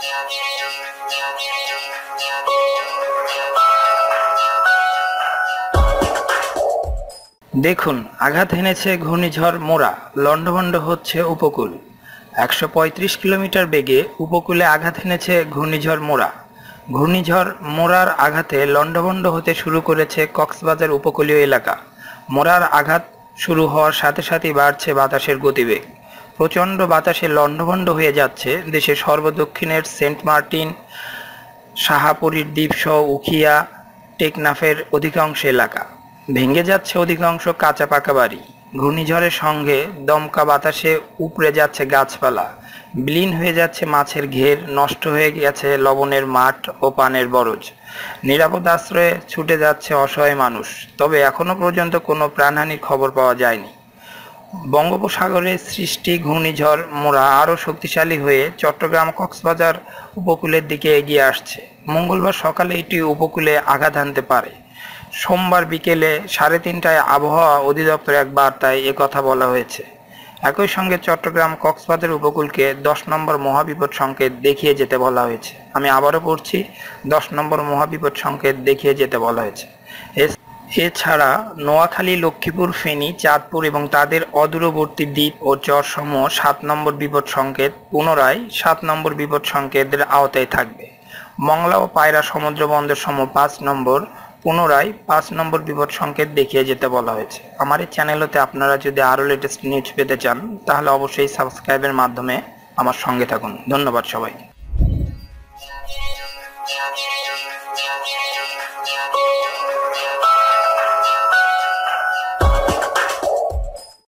দেখুন আঘাত হেনেছে ঘূর্ণিঝড় মোরা লন্ডভণ্ড হচ্ছে উপকূল একশো কিলোমিটার বেগে উপকূলে আঘাত হেনেছে ঘূর্ণিঝড় মোরা ঘূর্ণিঝড় মোরার আঘাতে লণ্ডভণ্ড হতে শুরু করেছে কক্সবাজার উপকূলীয় এলাকা মোরার আঘাত শুরু হওয়ার সাথে সাথেই বাড়ছে বাতাসের গতিবেগ প্রচণ্ড বাতাসে লণ্ডভণ্ড হয়ে যাচ্ছে দেশের সর্বদক্ষিণের সেন্ট মার্টিন শাহাপুরীর দ্বীপসহ উখিয়া টেকনাফের অধিকাংশ এলাকা ভেঙে যাচ্ছে অধিকাংশ কাঁচা পাকা বাড়ি ঘূর্ণিঝড়ের সঙ্গে দমকা বাতাসে উপড়ে যাচ্ছে গাছপালা বিলীন হয়ে যাচ্ছে মাছের ঘের নষ্ট হয়ে গেছে লবণের মাঠ ও পানের বরজ নিরাপদ আশ্রয়ে ছুটে যাচ্ছে অসহায় মানুষ তবে এখনও পর্যন্ত কোনো প্রাণহানির খবর পাওয়া যায়নি বঙ্গোপসাগরে সৃষ্টি ঘূর্ণিঝড় মোড়া আরও শক্তিশালী হয়ে চট্টগ্রাম কক্সবাজার উপকূলের দিকে এগিয়ে আসছে মঙ্গলবার সকালে এটি উপকূলে আঘাত আনতে পারে সোমবার বিকেলে সাড়ে তিনটায় আবহাওয়া অধিদপ্তর এক বার্তায় কথা বলা হয়েছে একই সঙ্গে চট্টগ্রাম কক্সবাজার উপকূলকে দশ নম্বর মহাবিপদ সংকেত দেখিয়ে যেতে বলা হয়েছে আমি আবারও পড়ছি দশ নম্বর মহাবিপদ সংকেত দেখিয়ে যেতে বলা হয়েছে এছাড়া নোয়াখালী লক্ষ্মীপুর ফেনী চাঁদপুর এবং তাদের অদূরবর্তী দ্বীপ ও চরসমূহ সাত নম্বর বিপদ সংকেত পুনরায় সাত নম্বর বিপদ সংকেতের আওতায় থাকবে মংলা ও পায়রা সমুদ্র বন্দর সমূহ পাঁচ নম্বর পুনরায় পাঁচ নম্বর বিপদ সংকেত দেখিয়ে যেতে বলা হয়েছে আমার এই চ্যানেলতে আপনারা যদি আরও লেটেস্ট নিউজ পেতে চান তাহলে অবশ্যই সাবস্ক্রাইবের মাধ্যমে আমার সঙ্গে থাকুন ধন্যবাদ সবাই Thank you.